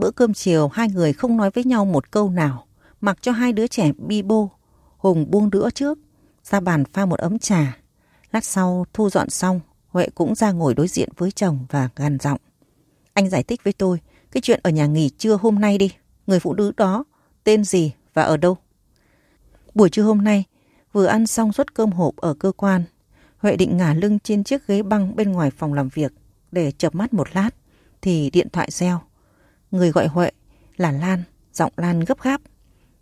bữa cơm chiều hai người không nói với nhau một câu nào, mặc cho hai đứa trẻ bi bô. Hùng buông đũa trước, ra bàn pha một ấm trà. Lát sau thu dọn xong, Huệ cũng ra ngồi đối diện với chồng và gằn giọng. Anh giải thích với tôi cái chuyện ở nhà nghỉ trưa hôm nay đi. Người phụ nữ đó, tên gì và ở đâu? Buổi trưa hôm nay, vừa ăn xong suất cơm hộp ở cơ quan, Huệ định ngả lưng trên chiếc ghế băng bên ngoài phòng làm việc để chợp mắt một lát thì điện thoại reo. Người gọi Huệ là Lan, giọng Lan gấp gáp.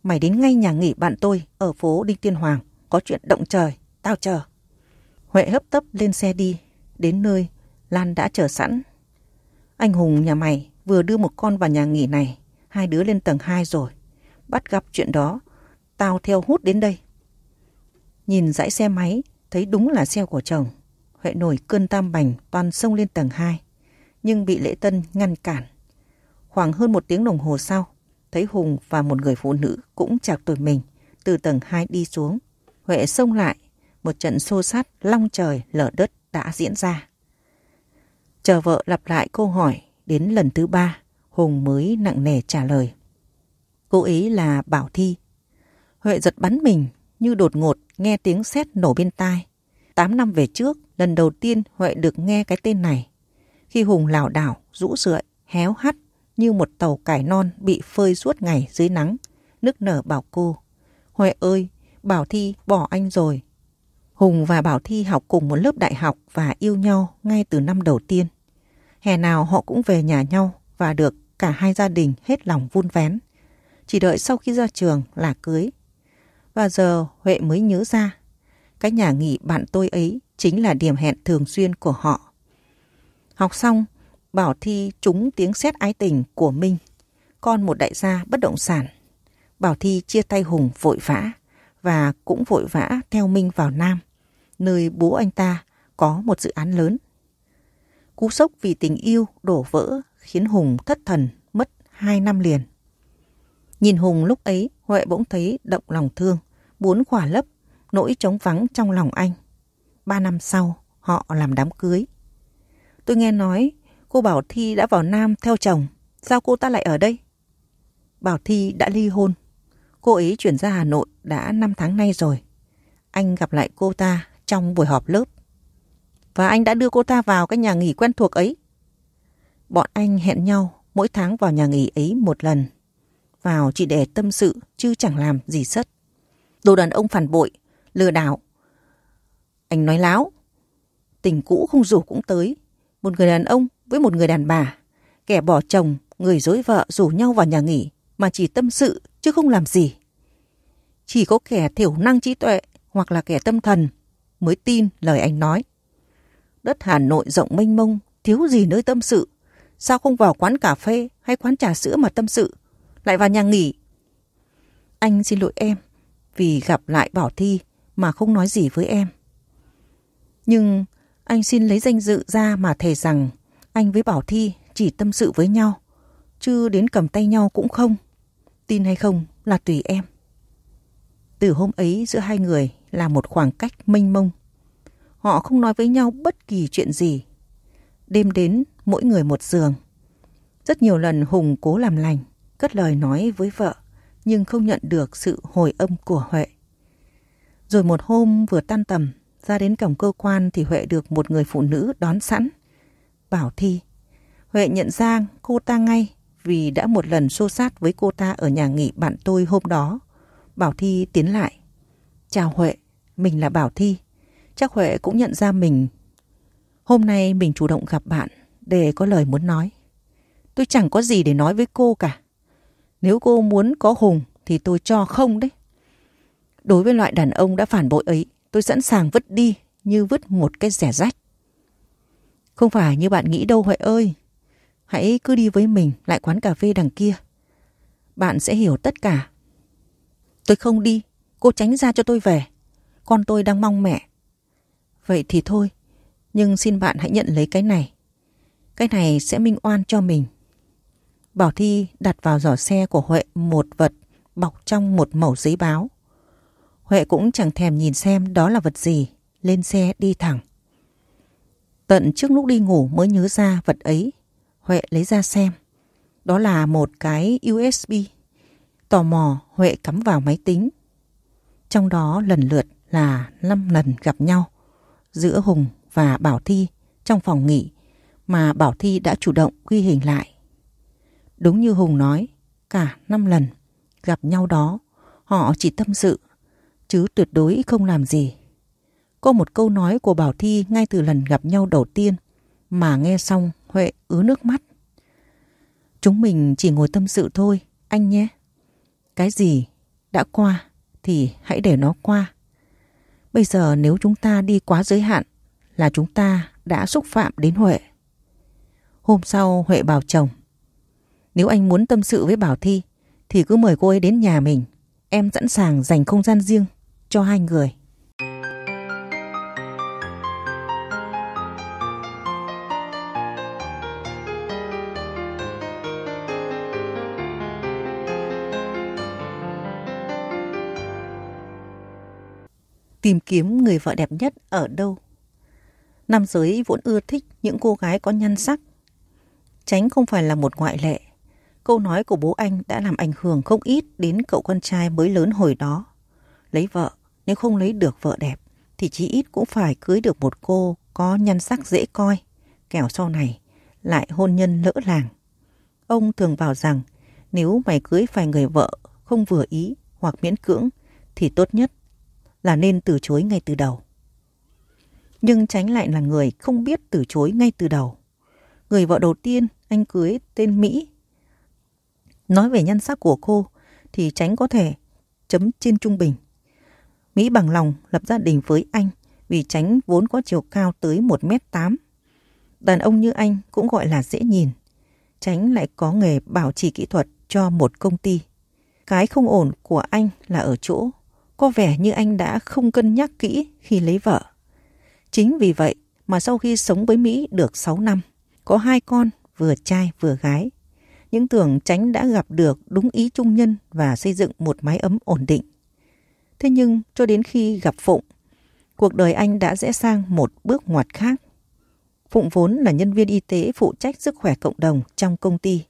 Mày đến ngay nhà nghỉ bạn tôi ở phố Đinh Tiên Hoàng, có chuyện động trời, tao chờ. Huệ hấp tấp lên xe đi, đến nơi Lan đã chờ sẵn. Anh Hùng nhà mày vừa đưa một con vào nhà nghỉ này, hai đứa lên tầng 2 rồi. Bắt gặp chuyện đó, tao theo hút đến đây. Nhìn dãy xe máy, thấy đúng là xe của chồng. Huệ nổi cơn tam bành toàn xông lên tầng 2, nhưng bị lễ tân ngăn cản. Khoảng hơn một tiếng đồng hồ sau, thấy Hùng và một người phụ nữ cũng chạc tuổi mình từ tầng 2 đi xuống. Huệ xông lại, một trận xô sát long trời lở đất đã diễn ra. Chờ vợ lặp lại câu hỏi đến lần thứ ba, Hùng mới nặng nề trả lời. Cô ý là Bảo Thi. Huệ giật bắn mình như đột ngột nghe tiếng sét nổ bên tai. Tám năm về trước, lần đầu tiên Huệ được nghe cái tên này. Khi Hùng lảo đảo, rũ rượi, héo hắt như một tàu cải non bị phơi suốt ngày dưới nắng. Nước nở bảo cô, Huệ ơi, Bảo Thi bỏ anh rồi. Hùng và Bảo Thi học cùng một lớp đại học và yêu nhau ngay từ năm đầu tiên. Hè nào họ cũng về nhà nhau và được cả hai gia đình hết lòng vun vén. Chỉ đợi sau khi ra trường là cưới. Và giờ Huệ mới nhớ ra, cái nhà nghỉ bạn tôi ấy chính là điểm hẹn thường xuyên của họ. Học xong, Bảo Thi trúng tiếng xét ái tình của Minh, con một đại gia bất động sản. Bảo Thi chia tay Hùng vội vã và cũng vội vã theo Minh vào Nam, nơi bố anh ta có một dự án lớn. Cú sốc vì tình yêu đổ vỡ khiến Hùng thất thần mất hai năm liền. Nhìn Hùng lúc ấy, Huệ bỗng thấy động lòng thương, muốn khỏa lấp nỗi trống vắng trong lòng anh. Ba năm sau, họ làm đám cưới. Tôi nghe nói Cô bảo Thi đã vào Nam theo chồng. Sao cô ta lại ở đây? Bảo Thi đã ly hôn. Cô ấy chuyển ra Hà Nội đã 5 tháng nay rồi. Anh gặp lại cô ta trong buổi họp lớp. Và anh đã đưa cô ta vào cái nhà nghỉ quen thuộc ấy. Bọn anh hẹn nhau mỗi tháng vào nhà nghỉ ấy một lần. Vào chỉ để tâm sự chứ chẳng làm gì sất. Đồ đàn ông phản bội, lừa đảo. Anh nói láo. Tình cũ không rủ cũng tới. Một người đàn ông với một người đàn bà. Kẻ bỏ chồng, người dối vợ rủ nhau vào nhà nghỉ mà chỉ tâm sự chứ không làm gì. Chỉ có kẻ thiểu năng trí tuệ hoặc là kẻ tâm thần mới tin lời anh nói. Đất Hà Nội rộng mênh mông, thiếu gì nơi tâm sự. Sao không vào quán cà phê hay quán trà sữa mà tâm sự, lại vào nhà nghỉ? Anh xin lỗi em vì gặp lại Bảo Thi mà không nói gì với em. Nhưng anh xin lấy danh dự ra mà thề rằng anh với Bảo Thi chỉ tâm sự với nhau, chứ đến cầm tay nhau cũng không. Tin hay không là tùy em. Từ hôm ấy giữa hai người là một khoảng cách mênh mông. Họ không nói với nhau bất kỳ chuyện gì. Đêm đến mỗi người một giường. Rất nhiều lần Hùng cố làm lành, cất lời nói với vợ, nhưng không nhận được sự hồi âm của Huệ. Rồi một hôm vừa tan tầm, ra đến cổng cơ quan thì Huệ được một người phụ nữ đón sẵn. Bảo Thi. Huệ nhận ra cô ta ngay vì đã một lần xô sát với cô ta ở nhà nghỉ bạn tôi hôm đó. Bảo Thi tiến lại. Chào Huệ, mình là Bảo Thi. Chắc Huệ cũng nhận ra mình. Hôm nay mình chủ động gặp bạn để có lời muốn nói. Tôi chẳng có gì để nói với cô cả. Nếu cô muốn có Hùng thì tôi cho không đấy. Đối với loại đàn ông đã phản bội ấy, tôi sẵn sàng vứt đi như vứt một cái rẻ rách. Không phải như bạn nghĩ đâu Huệ ơi. Hãy cứ đi với mình lại quán cà phê đằng kia. Bạn sẽ hiểu tất cả. Tôi không đi. Cô tránh ra cho tôi về. Con tôi đang mong mẹ. Vậy thì thôi. Nhưng xin bạn hãy nhận lấy cái này. Cái này sẽ minh oan cho mình. Bảo Thi đặt vào giỏ xe của Huệ một vật bọc trong một mẩu giấy báo. Huệ cũng chẳng thèm nhìn xem đó là vật gì, lên xe đi thẳng. Tận trước lúc đi ngủ mới nhớ ra vật ấy. Huệ lấy ra xem. Đó là một cái USB. Tò mò Huệ cắm vào máy tính. Trong đó lần lượt là 5 lần gặp nhau giữa Hùng và Bảo Thi trong phòng nghỉ mà Bảo Thi đã chủ động ghi hình lại. Đúng như Hùng nói, cả 5 lần gặp nhau đó họ chỉ tâm sự chứ tuyệt đối không làm gì. Có một câu nói của Bảo Thi ngay từ lần gặp nhau đầu tiên mà nghe xong Huệ ứ nước mắt. Chúng mình chỉ ngồi tâm sự thôi, anh nhé. Cái gì đã qua thì hãy để nó qua. Bây giờ nếu chúng ta đi quá giới hạn là chúng ta đã xúc phạm đến Huệ. Hôm sau Huệ bảo chồng Nếu anh muốn tâm sự với Bảo Thi thì cứ mời cô ấy đến nhà mình. Em sẵn sàng dành không gian riêng cho hai người. tìm kiếm người vợ đẹp nhất ở đâu. Nam giới vốn ưa thích những cô gái có nhan sắc. Tránh không phải là một ngoại lệ. Câu nói của bố anh đã làm ảnh hưởng không ít đến cậu con trai mới lớn hồi đó. Lấy vợ, nếu không lấy được vợ đẹp, thì chí ít cũng phải cưới được một cô có nhan sắc dễ coi, kẻo sau này lại hôn nhân lỡ làng. Ông thường bảo rằng nếu mày cưới phải người vợ không vừa ý hoặc miễn cưỡng thì tốt nhất là nên từ chối ngay từ đầu. Nhưng tránh lại là người không biết từ chối ngay từ đầu. Người vợ đầu tiên anh cưới tên Mỹ. Nói về nhân sắc của cô thì tránh có thể chấm trên trung bình. Mỹ bằng lòng lập gia đình với anh vì tránh vốn có chiều cao tới 1m8. Đàn ông như anh cũng gọi là dễ nhìn. Tránh lại có nghề bảo trì kỹ thuật cho một công ty. Cái không ổn của anh là ở chỗ có vẻ như anh đã không cân nhắc kỹ khi lấy vợ. Chính vì vậy mà sau khi sống với Mỹ được 6 năm, có hai con vừa trai vừa gái, những tưởng tránh đã gặp được đúng ý chung nhân và xây dựng một mái ấm ổn định. Thế nhưng cho đến khi gặp Phụng, cuộc đời anh đã rẽ sang một bước ngoặt khác. Phụng vốn là nhân viên y tế phụ trách sức khỏe cộng đồng trong công ty.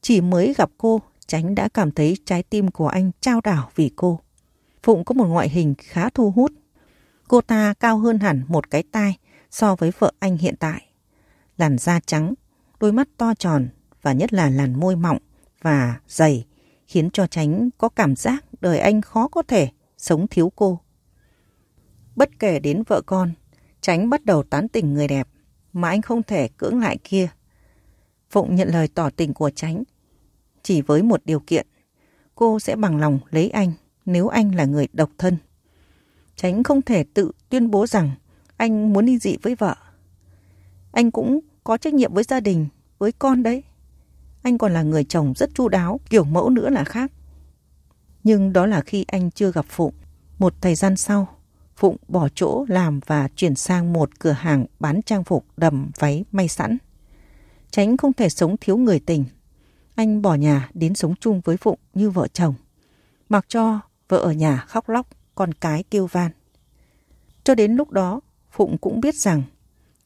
Chỉ mới gặp cô, Tránh đã cảm thấy trái tim của anh trao đảo vì cô. Phụng có một ngoại hình khá thu hút. Cô ta cao hơn hẳn một cái tai so với vợ anh hiện tại. Làn da trắng, đôi mắt to tròn và nhất là làn môi mọng và dày khiến cho Tránh có cảm giác đời anh khó có thể sống thiếu cô. Bất kể đến vợ con, Tránh bắt đầu tán tỉnh người đẹp mà anh không thể cưỡng lại kia. Phụng nhận lời tỏ tình của Tránh chỉ với một điều kiện, cô sẽ bằng lòng lấy anh nếu anh là người độc thân. Tránh không thể tự tuyên bố rằng anh muốn đi dị với vợ. Anh cũng có trách nhiệm với gia đình, với con đấy. Anh còn là người chồng rất chu đáo, kiểu mẫu nữa là khác. Nhưng đó là khi anh chưa gặp Phụng. Một thời gian sau, Phụng bỏ chỗ làm và chuyển sang một cửa hàng bán trang phục đầm váy may sẵn. Tránh không thể sống thiếu người tình. Anh bỏ nhà đến sống chung với Phụng như vợ chồng. Mặc cho Vợ ở nhà khóc lóc, con cái kêu van. Cho đến lúc đó, Phụng cũng biết rằng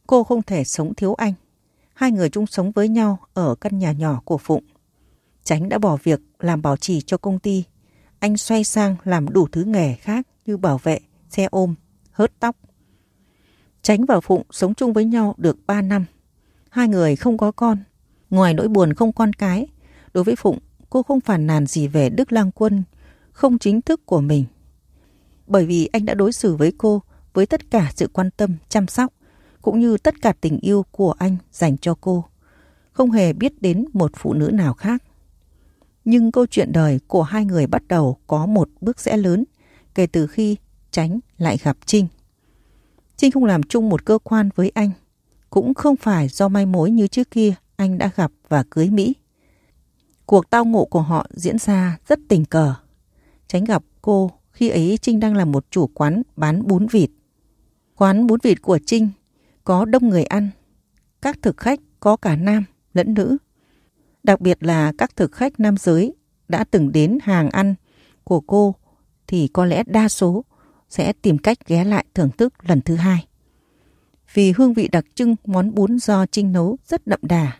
cô không thể sống thiếu anh. Hai người chung sống với nhau ở căn nhà nhỏ của Phụng. Tránh đã bỏ việc làm bảo trì cho công ty. Anh xoay sang làm đủ thứ nghề khác như bảo vệ, xe ôm, hớt tóc. Tránh và Phụng sống chung với nhau được 3 năm. Hai người không có con. Ngoài nỗi buồn không con cái, đối với Phụng, cô không phản nàn gì về Đức Lang Quân không chính thức của mình. Bởi vì anh đã đối xử với cô với tất cả sự quan tâm, chăm sóc, cũng như tất cả tình yêu của anh dành cho cô. Không hề biết đến một phụ nữ nào khác. Nhưng câu chuyện đời của hai người bắt đầu có một bước rẽ lớn kể từ khi Tránh lại gặp Trinh. Trinh không làm chung một cơ quan với anh, cũng không phải do may mối như trước kia anh đã gặp và cưới Mỹ. Cuộc tao ngộ của họ diễn ra rất tình cờ. Tránh gặp cô khi ấy Trinh đang là một chủ quán bán bún vịt. Quán bún vịt của Trinh có đông người ăn. Các thực khách có cả nam lẫn nữ. Đặc biệt là các thực khách nam giới đã từng đến hàng ăn của cô thì có lẽ đa số sẽ tìm cách ghé lại thưởng thức lần thứ hai. Vì hương vị đặc trưng món bún do Trinh nấu rất đậm đà,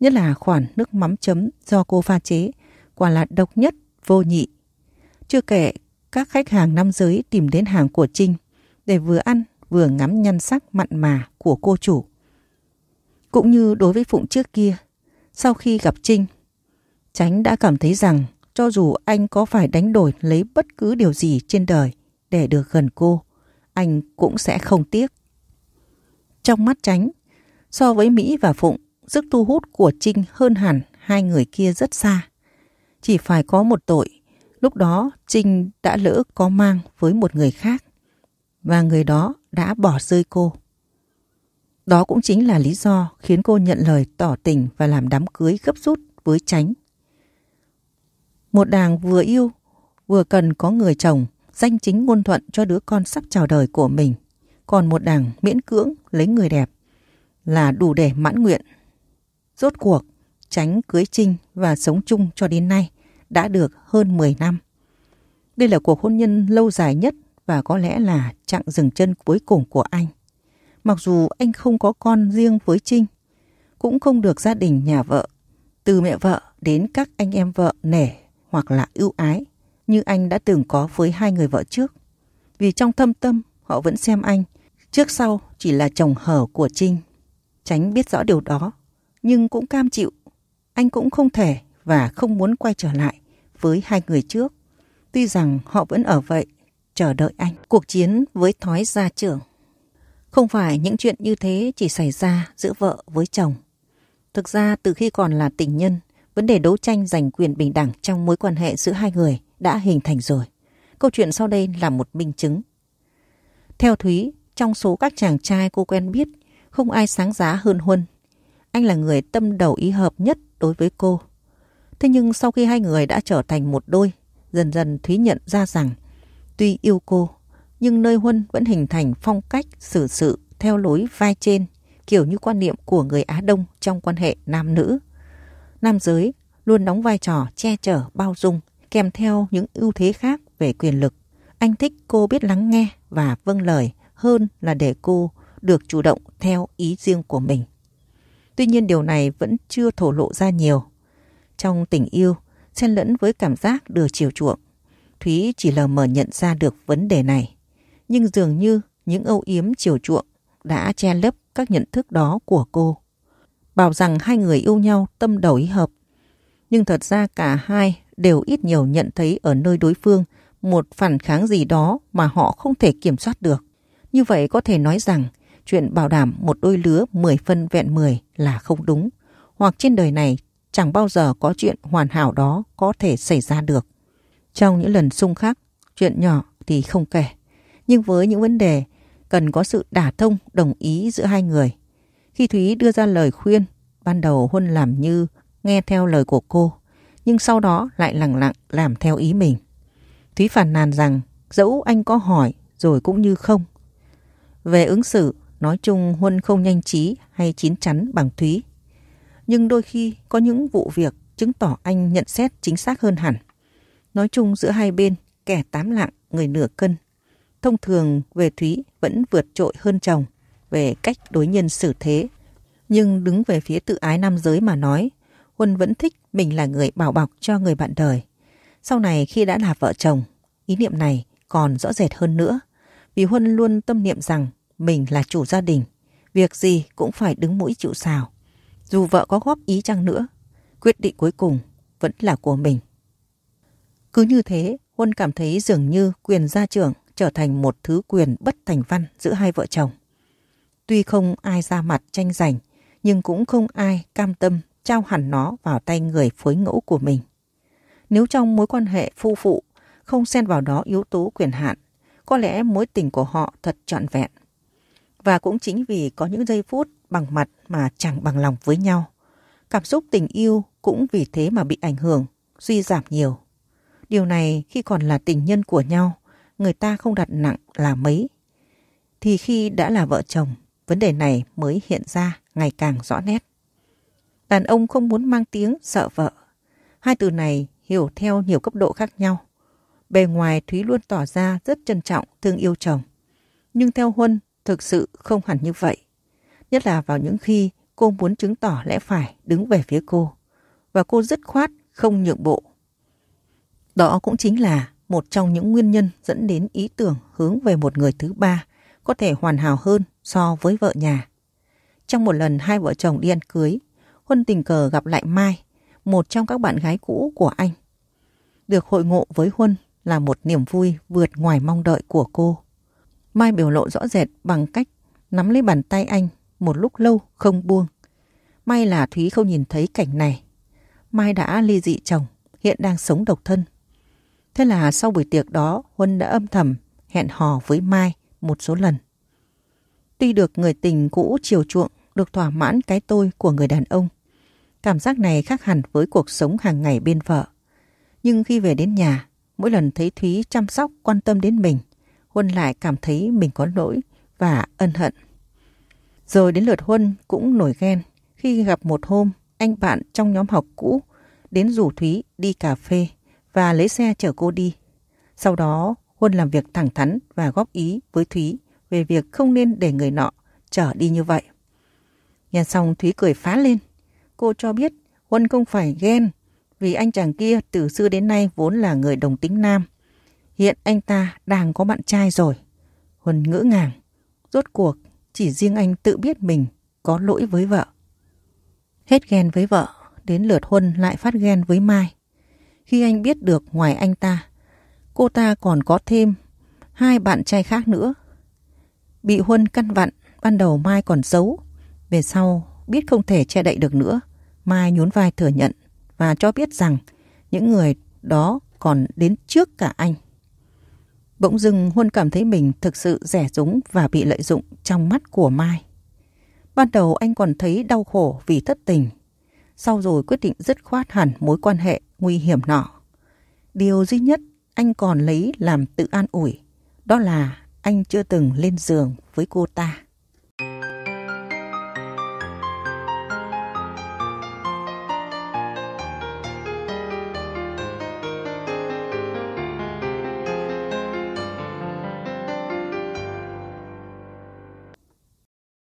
nhất là khoản nước mắm chấm do cô pha chế, quả là độc nhất, vô nhị chưa kể, các khách hàng nam giới tìm đến hàng của Trinh để vừa ăn vừa ngắm nhan sắc mặn mà của cô chủ. Cũng như đối với Phụng trước kia, sau khi gặp Trinh, Tránh đã cảm thấy rằng cho dù anh có phải đánh đổi lấy bất cứ điều gì trên đời để được gần cô, anh cũng sẽ không tiếc. Trong mắt Tránh, so với Mỹ và Phụng, sức thu hút của Trinh hơn hẳn hai người kia rất xa. Chỉ phải có một tội Lúc đó Trinh đã lỡ có mang với một người khác và người đó đã bỏ rơi cô. Đó cũng chính là lý do khiến cô nhận lời tỏ tình và làm đám cưới gấp rút với tránh. Một đàng vừa yêu, vừa cần có người chồng, danh chính ngôn thuận cho đứa con sắp chào đời của mình. Còn một đàng miễn cưỡng lấy người đẹp là đủ để mãn nguyện. Rốt cuộc, tránh cưới Trinh và sống chung cho đến nay đã được hơn 10 năm. Đây là cuộc hôn nhân lâu dài nhất và có lẽ là chặng dừng chân cuối cùng của anh. Mặc dù anh không có con riêng với Trinh, cũng không được gia đình nhà vợ, từ mẹ vợ đến các anh em vợ nể hoặc là ưu ái như anh đã từng có với hai người vợ trước. Vì trong thâm tâm họ vẫn xem anh trước sau chỉ là chồng hở của Trinh. Tránh biết rõ điều đó, nhưng cũng cam chịu. Anh cũng không thể và không muốn quay trở lại với hai người trước. Tuy rằng họ vẫn ở vậy, chờ đợi anh. Cuộc chiến với thói gia trưởng. Không phải những chuyện như thế chỉ xảy ra giữa vợ với chồng. Thực ra từ khi còn là tình nhân, vấn đề đấu tranh giành quyền bình đẳng trong mối quan hệ giữa hai người đã hình thành rồi. Câu chuyện sau đây là một minh chứng. Theo Thúy, trong số các chàng trai cô quen biết, không ai sáng giá hơn Huân. Anh là người tâm đầu ý hợp nhất đối với cô. Thế nhưng sau khi hai người đã trở thành một đôi, dần dần Thúy nhận ra rằng tuy yêu cô, nhưng nơi Huân vẫn hình thành phong cách xử sự theo lối vai trên, kiểu như quan niệm của người Á Đông trong quan hệ nam nữ. Nam giới luôn đóng vai trò che chở bao dung, kèm theo những ưu thế khác về quyền lực. Anh thích cô biết lắng nghe và vâng lời hơn là để cô được chủ động theo ý riêng của mình. Tuy nhiên điều này vẫn chưa thổ lộ ra nhiều trong tình yêu xen lẫn với cảm giác được chiều chuộng. Thúy chỉ lờ mờ nhận ra được vấn đề này. Nhưng dường như những âu yếm chiều chuộng đã che lấp các nhận thức đó của cô. Bảo rằng hai người yêu nhau tâm đầu ý hợp. Nhưng thật ra cả hai đều ít nhiều nhận thấy ở nơi đối phương một phản kháng gì đó mà họ không thể kiểm soát được. Như vậy có thể nói rằng chuyện bảo đảm một đôi lứa 10 phân vẹn 10 là không đúng. Hoặc trên đời này chẳng bao giờ có chuyện hoàn hảo đó có thể xảy ra được. Trong những lần xung khắc, chuyện nhỏ thì không kể, nhưng với những vấn đề cần có sự đả thông đồng ý giữa hai người. Khi Thúy đưa ra lời khuyên, ban đầu Huân làm như nghe theo lời của cô, nhưng sau đó lại lặng lặng làm theo ý mình. Thúy phản nàn rằng dẫu anh có hỏi rồi cũng như không. Về ứng xử, nói chung Huân không nhanh trí hay chín chắn bằng Thúy nhưng đôi khi có những vụ việc chứng tỏ anh nhận xét chính xác hơn hẳn. Nói chung giữa hai bên, kẻ tám lạng, người nửa cân. Thông thường về Thúy vẫn vượt trội hơn chồng về cách đối nhân xử thế. Nhưng đứng về phía tự ái nam giới mà nói, Huân vẫn thích mình là người bảo bọc cho người bạn đời. Sau này khi đã là vợ chồng, ý niệm này còn rõ rệt hơn nữa. Vì Huân luôn tâm niệm rằng mình là chủ gia đình, việc gì cũng phải đứng mũi chịu sào. Dù vợ có góp ý chăng nữa, quyết định cuối cùng vẫn là của mình. Cứ như thế, Huân cảm thấy dường như quyền gia trưởng trở thành một thứ quyền bất thành văn giữa hai vợ chồng. Tuy không ai ra mặt tranh giành, nhưng cũng không ai cam tâm trao hẳn nó vào tay người phối ngẫu của mình. Nếu trong mối quan hệ phu phụ không xen vào đó yếu tố quyền hạn, có lẽ mối tình của họ thật trọn vẹn. Và cũng chính vì có những giây phút bằng mặt mà chẳng bằng lòng với nhau. Cảm xúc tình yêu cũng vì thế mà bị ảnh hưởng, suy giảm nhiều. Điều này khi còn là tình nhân của nhau, người ta không đặt nặng là mấy. Thì khi đã là vợ chồng, vấn đề này mới hiện ra ngày càng rõ nét. Đàn ông không muốn mang tiếng sợ vợ. Hai từ này hiểu theo nhiều cấp độ khác nhau. Bề ngoài Thúy luôn tỏ ra rất trân trọng, thương yêu chồng. Nhưng theo Huân, thực sự không hẳn như vậy nhất là vào những khi cô muốn chứng tỏ lẽ phải đứng về phía cô. Và cô dứt khoát không nhượng bộ. Đó cũng chính là một trong những nguyên nhân dẫn đến ý tưởng hướng về một người thứ ba có thể hoàn hảo hơn so với vợ nhà. Trong một lần hai vợ chồng đi ăn cưới, Huân tình cờ gặp lại Mai, một trong các bạn gái cũ của anh. Được hội ngộ với Huân là một niềm vui vượt ngoài mong đợi của cô. Mai biểu lộ rõ rệt bằng cách nắm lấy bàn tay anh một lúc lâu không buông. May là Thúy không nhìn thấy cảnh này. Mai đã ly dị chồng, hiện đang sống độc thân. Thế là sau buổi tiệc đó, Huân đã âm thầm hẹn hò với Mai một số lần. Tuy được người tình cũ chiều chuộng, được thỏa mãn cái tôi của người đàn ông. Cảm giác này khác hẳn với cuộc sống hàng ngày bên vợ. Nhưng khi về đến nhà, mỗi lần thấy Thúy chăm sóc, quan tâm đến mình, Huân lại cảm thấy mình có lỗi và ân hận. Rồi đến lượt Huân cũng nổi ghen khi gặp một hôm anh bạn trong nhóm học cũ đến rủ Thúy đi cà phê và lấy xe chở cô đi. Sau đó Huân làm việc thẳng thắn và góp ý với Thúy về việc không nên để người nọ chở đi như vậy. Nghe xong Thúy cười phá lên. Cô cho biết Huân không phải ghen vì anh chàng kia từ xưa đến nay vốn là người đồng tính nam. Hiện anh ta đang có bạn trai rồi. Huân ngỡ ngàng. Rốt cuộc chỉ riêng anh tự biết mình có lỗi với vợ. Hết ghen với vợ, đến lượt Huân lại phát ghen với Mai. Khi anh biết được ngoài anh ta, cô ta còn có thêm hai bạn trai khác nữa. Bị Huân căn vặn, ban đầu Mai còn giấu. Về sau, biết không thể che đậy được nữa, Mai nhún vai thừa nhận và cho biết rằng những người đó còn đến trước cả anh. Bỗng dưng Huân cảm thấy mình thực sự rẻ rúng và bị lợi dụng trong mắt của Mai. Ban đầu anh còn thấy đau khổ vì thất tình. Sau rồi quyết định dứt khoát hẳn mối quan hệ nguy hiểm nọ. Điều duy nhất anh còn lấy làm tự an ủi, đó là anh chưa từng lên giường với cô ta.